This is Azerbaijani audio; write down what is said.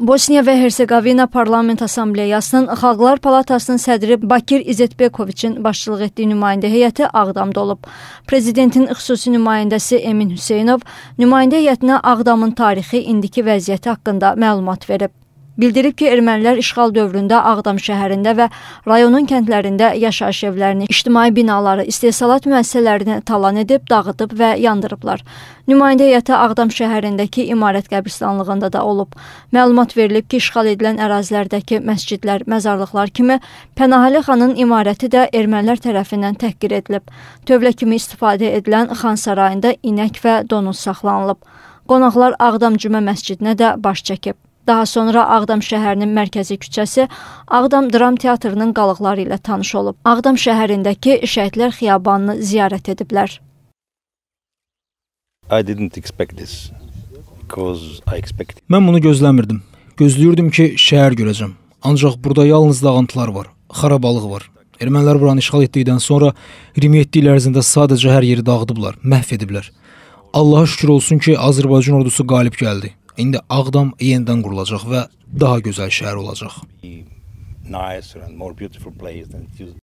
Bosniya və Herseqovina Parlament Assambleyasının Xalqlar Palatasının sədri Bakir İzetbekoviçin başçılıq etdiyi nümayəndə heyəti Ağdamda olub. Prezidentin xüsusi nümayəndəsi Emin Hüseynov nümayəndə heyətinə Ağdamın tarixi, indiki vəziyyəti haqqında məlumat verib. Bildirib ki, ermənilər işğal dövründə Ağdam şəhərində və rayonun kəndlərində yaşayış evlərini, ictimai binaları, istehsalat müəssisələrini talan edib, dağıdıb və yandırıblar. Nümayəndə heyəti Ağdam şəhərindəki imarət qəbristanlığında da olub. Məlumat verilib ki, işğal edilən ərazilərdəki məscidlər, məzarlıqlar kimi Pənahəli xanın imarəti də ermənilər tərəfindən təhqir edilib. Tövlə kimi istifadə edilən xan sarayında inək və donuz saxlanılıb. Qonaqlar Ağdam Cümə məscidinə də baş çəkib. Daha sonra Ağdam şəhərinin mərkəzi küçəsi Ağdam Dram Teatrının qalıqları ilə tanış olub. Ağdam şəhərindəki Şəhidlər Xiyabanını ziyarət ediblər. I didn't expect this because I expected. Mən bunu gözləmirdim. Gözləyirdim ki, şəhər görəcəm. Ancaq burada yalnız dağıntılar var, xarabalıq var. Ermənilər buranı işğal etdikdən sonra 27 il ərzində sadəcə hər yeri dağıdıblar, məhv ediblər. Allaha şükür olsun ki, Azərbaycan ordusu qalib gəldi. İndi Ağdam yenidən qurulacaq və daha gözəl şəhər olacaq. nicer and more beautiful place than it used